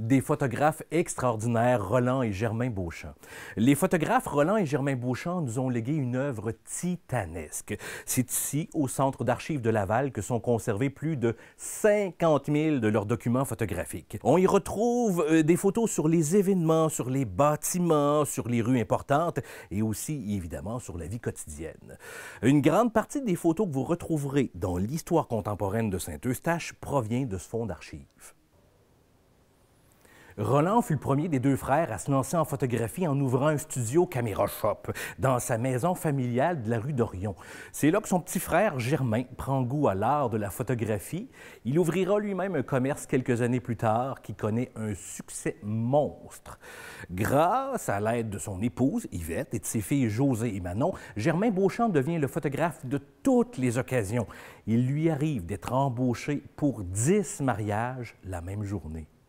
des photographes extraordinaires, Roland et Germain Beauchamp. Les photographes Roland et Germain Beauchamp nous ont légué une œuvre titanesque. C'est ici, au Centre d'archives de Laval, que sont conservés plus de 50 000 de leurs documents photographiques. On y retrouve euh, des photos sur les événements, sur les bâtiments, sur les rues importantes et aussi, évidemment, sur la vie quotidienne. Une grande partie des photos que vous retrouverez dans l'histoire contemporaine de Saint-Eustache provient de ce fonds d'archives. Roland fut le premier des deux frères à se lancer en photographie en ouvrant un studio caméra shop dans sa maison familiale de la rue d'Orion. C'est là que son petit frère Germain prend goût à l'art de la photographie. Il ouvrira lui-même un commerce quelques années plus tard qui connaît un succès monstre. Grâce à l'aide de son épouse Yvette et de ses filles José et Manon, Germain Beauchamp devient le photographe de toutes les occasions. Il lui arrive d'être embauché pour dix mariages la même journée.